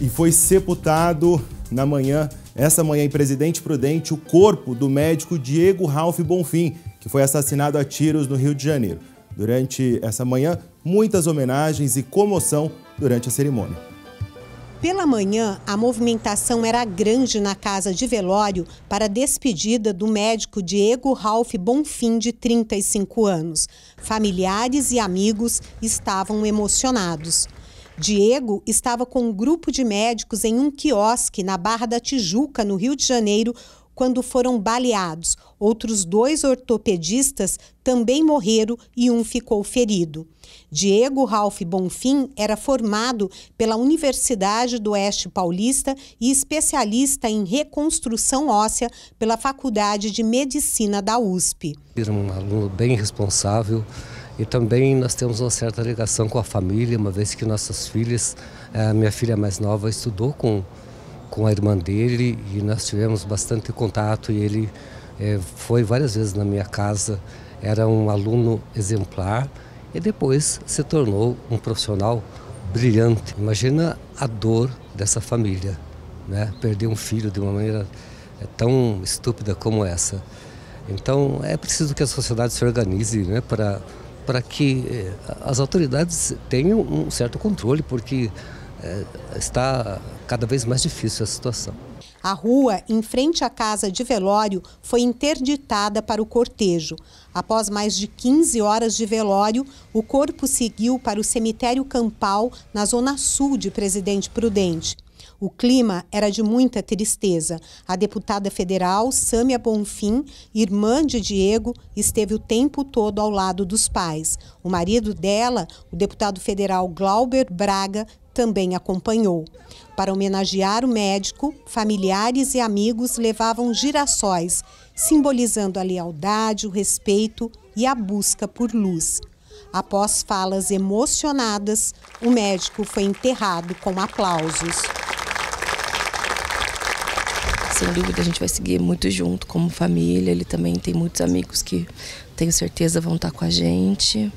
e foi sepultado na manhã, essa manhã em Presidente Prudente, o corpo do médico Diego Ralph Bonfim, que foi assassinado a tiros no Rio de Janeiro. Durante essa manhã, muitas homenagens e comoção durante a cerimônia. Pela manhã, a movimentação era grande na casa de velório para a despedida do médico Diego Ralph Bonfim, de 35 anos. Familiares e amigos estavam emocionados. Diego estava com um grupo de médicos em um quiosque na Barra da Tijuca, no Rio de Janeiro, quando foram baleados. Outros dois ortopedistas também morreram e um ficou ferido. Diego Ralph Bonfim era formado pela Universidade do Oeste Paulista e especialista em reconstrução óssea pela Faculdade de Medicina da USP. Era um aluno bem responsável e também nós temos uma certa ligação com a família, uma vez que nossas filhas, a eh, minha filha mais nova estudou com com a irmã dele e nós tivemos bastante contato e ele é, foi várias vezes na minha casa, era um aluno exemplar e depois se tornou um profissional brilhante. Imagina a dor dessa família, né? Perder um filho de uma maneira eh, tão estúpida como essa. Então é preciso que a sociedade se organize, né? Para para que eh, as autoridades tenham um certo controle, porque é, está cada vez mais difícil a situação. A rua em frente à casa de velório foi interditada para o cortejo. Após mais de 15 horas de velório, o corpo seguiu para o cemitério Campal, na zona sul de Presidente Prudente. O clima era de muita tristeza. A deputada federal Sâmia Bonfim, irmã de Diego, esteve o tempo todo ao lado dos pais. O marido dela, o deputado federal Glauber Braga, também acompanhou. Para homenagear o médico, familiares e amigos levavam girassóis, simbolizando a lealdade, o respeito e a busca por luz. Após falas emocionadas, o médico foi enterrado com aplausos. Sem dúvida, a gente vai seguir muito junto como família. Ele também tem muitos amigos que tenho certeza vão estar com a gente.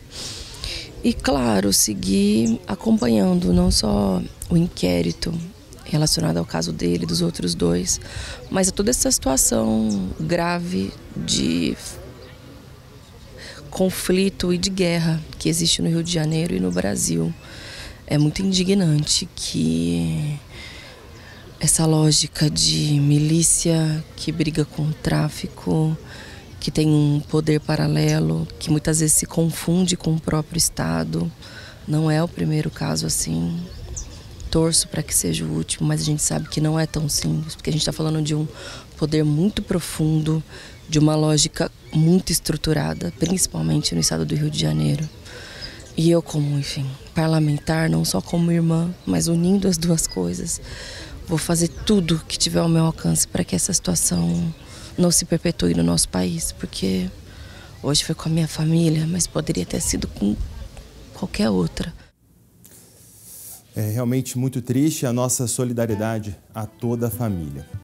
E claro, seguir acompanhando não só o inquérito relacionado ao caso dele, dos outros dois, mas a toda essa situação grave de conflito e de guerra que existe no Rio de Janeiro e no Brasil. É muito indignante que essa lógica de milícia que briga com o tráfico, que tem um poder paralelo, que muitas vezes se confunde com o próprio Estado. Não é o primeiro caso assim. Torço para que seja o último, mas a gente sabe que não é tão simples, porque a gente está falando de um poder muito profundo, de uma lógica muito estruturada, principalmente no estado do Rio de Janeiro. E eu, como, enfim, parlamentar, não só como irmã, mas unindo as duas coisas, vou fazer tudo que tiver ao meu alcance para que essa situação não se perpetue no nosso país, porque hoje foi com a minha família, mas poderia ter sido com qualquer outra. É realmente muito triste a nossa solidariedade a toda a família.